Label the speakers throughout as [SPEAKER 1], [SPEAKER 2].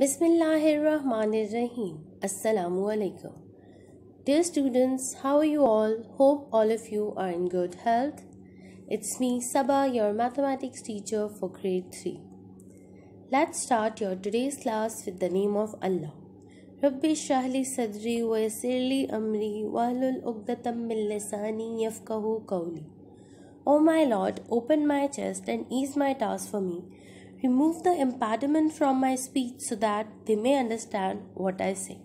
[SPEAKER 1] Bismillahirrahmanirrahim. Assalamu alaikum. Dear students, how are you all? Hope all of you are in good health. It's me, Saba, your mathematics teacher for grade 3. Let's start your today's class with the name of Allah. Rabbi Shahli Sadri wa Yasirli Amri Wahlul Uqdatam Min Lisani Yafkahu Kauli. O my Lord, open my chest and ease my task for me Remove the impediment from my speech so that they may understand what I say.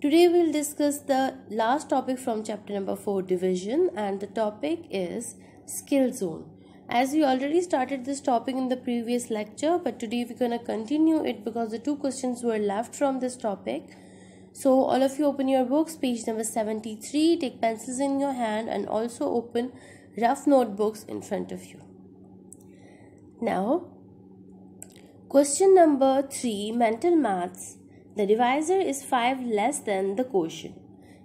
[SPEAKER 1] Today we'll discuss the last topic from chapter number 4 division and the topic is skill zone. As we already started this topic in the previous lecture but today we're going to continue it because the two questions were left from this topic. So all of you open your books page number 73 take pencils in your hand and also open rough notebooks in front of you. Now, question number 3 mental maths. The divisor is 5 less than the quotient.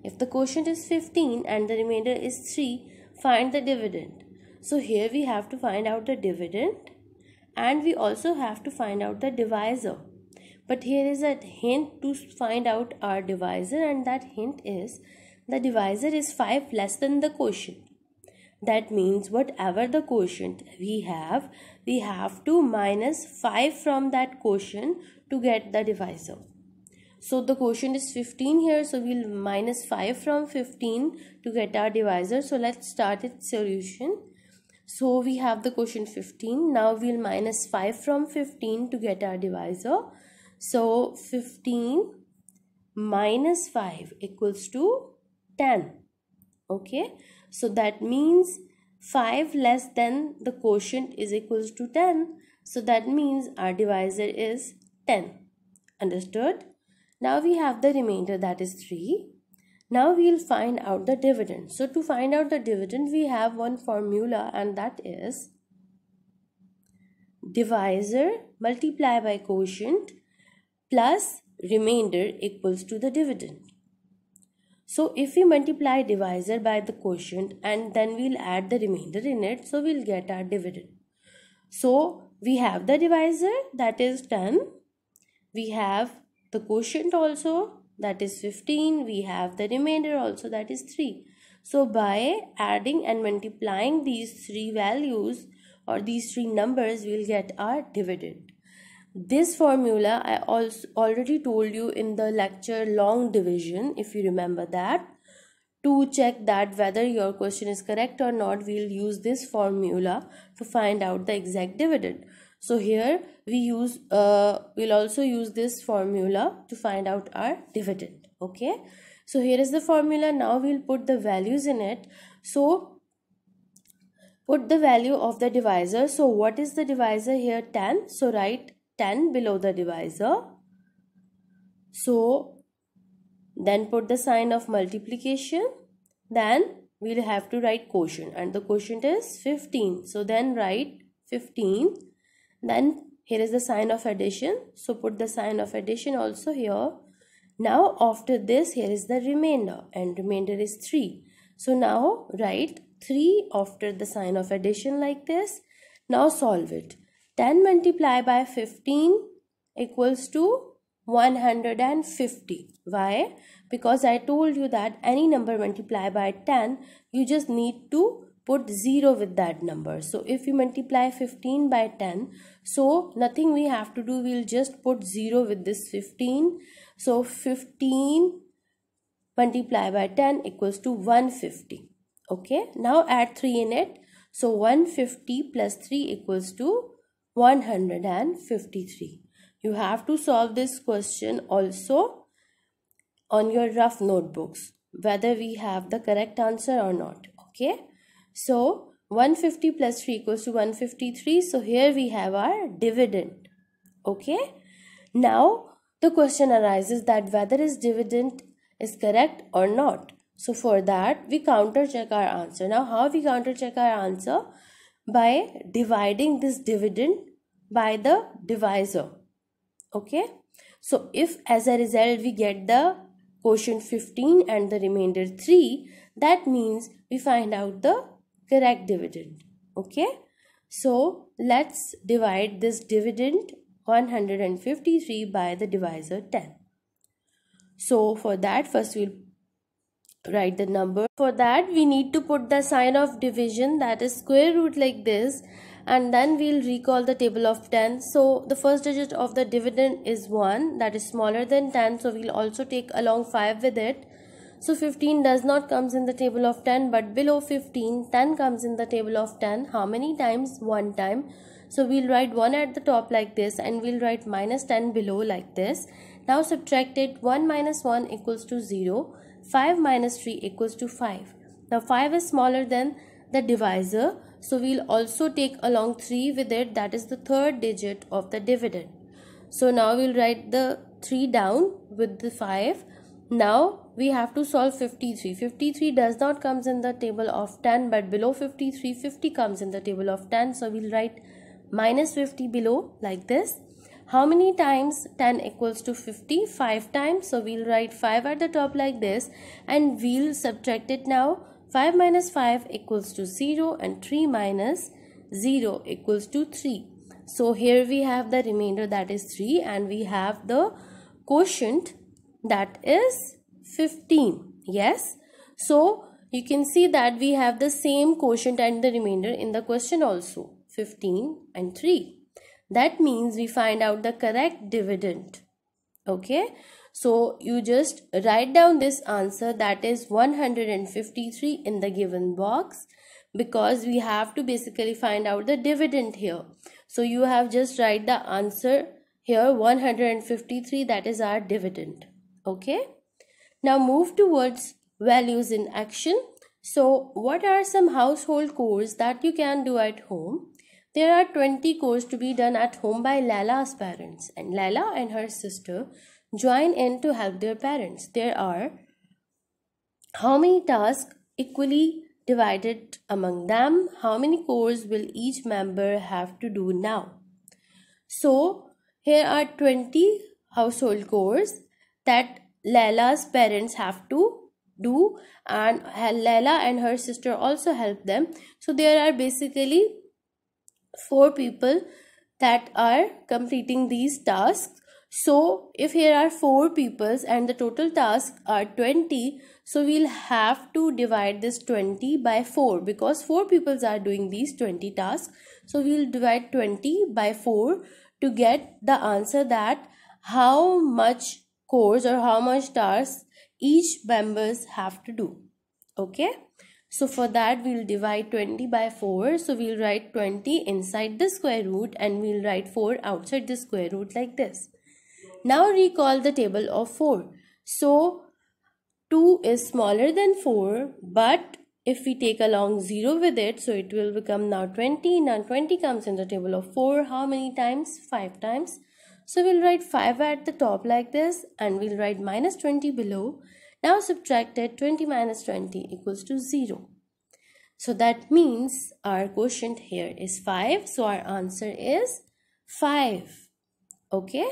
[SPEAKER 1] If the quotient is 15 and the remainder is 3, find the dividend. So here we have to find out the dividend and we also have to find out the divisor. But here is a hint to find out our divisor and that hint is the divisor is 5 less than the quotient. That means whatever the quotient we have, we have to minus 5 from that quotient to get the divisor. So the quotient is 15 here. So we'll minus 5 from 15 to get our divisor. So let's start its solution. So we have the quotient 15. Now we'll minus 5 from 15 to get our divisor. So 15 minus 5 equals to 10. Okay. So that means 5 less than the quotient is equals to 10. So that means our divisor is 10. Understood? Now we have the remainder that is 3. Now we will find out the dividend. So to find out the dividend we have one formula and that is divisor multiply by quotient plus remainder equals to the dividend. So if we multiply divisor by the quotient and then we'll add the remainder in it, so we'll get our dividend. So we have the divisor that is 10. We have the quotient also that is 15. We have the remainder also that is 3. So by adding and multiplying these three values or these three numbers, we'll get our dividend. This formula I also already told you in the lecture long division if you remember that. To check that whether your question is correct or not, we'll use this formula to find out the exact dividend. So here we use, uh, we'll also use this formula to find out our dividend. Okay. So here is the formula. Now we'll put the values in it. So put the value of the divisor. So what is the divisor here? 10. So write 10 below the divisor. So then put the sign of multiplication. Then we'll have to write quotient and the quotient is 15. So then write 15. Then here is the sign of addition. So put the sign of addition also here. Now after this here is the remainder and remainder is 3. So now write 3 after the sign of addition like this. Now solve it. 10 multiplied by 15 equals to 150. Why? Because I told you that any number multiplied by 10, you just need to put 0 with that number. So if you multiply 15 by 10, so nothing we have to do, we'll just put 0 with this 15. So 15 multiplied by 10 equals to 150. Okay, now add 3 in it. So 150 plus 3 equals to 153. You have to solve this question also on your rough notebooks whether we have the correct answer or not. Okay. So 150 plus 3 equals to 153. So here we have our dividend. Okay. Now the question arises that whether is dividend is correct or not. So for that we counter check our answer. Now how we counter check our answer? by dividing this dividend by the divisor. Okay. So if as a result we get the quotient 15 and the remainder 3, that means we find out the correct dividend. Okay. So let's divide this dividend 153 by the divisor 10. So for that first we'll write the number for that we need to put the sign of division that is square root like this and then we'll recall the table of 10 so the first digit of the dividend is 1 that is smaller than 10 so we'll also take along 5 with it so 15 does not comes in the table of 10 but below 15 10 comes in the table of 10 how many times one time so we'll write 1 at the top like this and we'll write minus 10 below like this now subtract it 1 minus 1 equals to 0 5 minus 3 equals to 5. Now 5 is smaller than the divisor. So we'll also take along 3 with it. That is the third digit of the dividend. So now we'll write the 3 down with the 5. Now we have to solve 53. 53 does not comes in the table of 10 but below 53, 50 comes in the table of 10. So we'll write minus 50 below like this. How many times 10 equals to 50? 5 times. So we'll write 5 at the top like this and we'll subtract it now. 5 minus 5 equals to 0 and 3 minus 0 equals to 3. So here we have the remainder that is 3 and we have the quotient that is 15. Yes. So you can see that we have the same quotient and the remainder in the question also 15 and 3. That means we find out the correct dividend. Okay. So you just write down this answer that is 153 in the given box because we have to basically find out the dividend here. So you have just write the answer here 153 that is our dividend. Okay. Now move towards values in action. So what are some household chores that you can do at home? There are 20 chores to be done at home by Lala's parents, and Lala and her sister join in to help their parents. There are how many tasks equally divided among them? How many chores will each member have to do now? So, here are 20 household chores that Lala's parents have to do and Lala and her sister also help them. So there are basically four people that are completing these tasks so if here are four peoples and the total tasks are 20 so we'll have to divide this 20 by 4 because four peoples are doing these 20 tasks so we'll divide 20 by 4 to get the answer that how much course or how much tasks each members have to do okay so for that we'll divide 20 by 4. So we'll write 20 inside the square root and we'll write 4 outside the square root like this. Now recall the table of 4. So 2 is smaller than 4 but if we take along 0 with it so it will become now 20. Now 20 comes in the table of 4 how many times? 5 times. So we'll write 5 at the top like this and we'll write minus 20 below now subtracted 20 minus 20 equals to 0. So that means our quotient here is 5. So our answer is 5. Okay.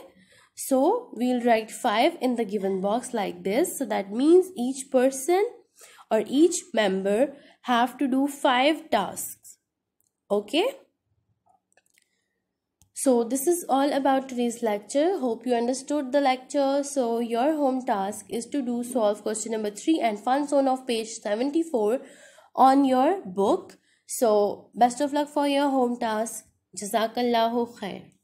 [SPEAKER 1] So we'll write 5 in the given box like this. So that means each person or each member have to do 5 tasks. Okay. So this is all about today's lecture. Hope you understood the lecture. So your home task is to do solve question number 3 and fun zone of page 74 on your book. So best of luck for your home task. Jazakallahu khair.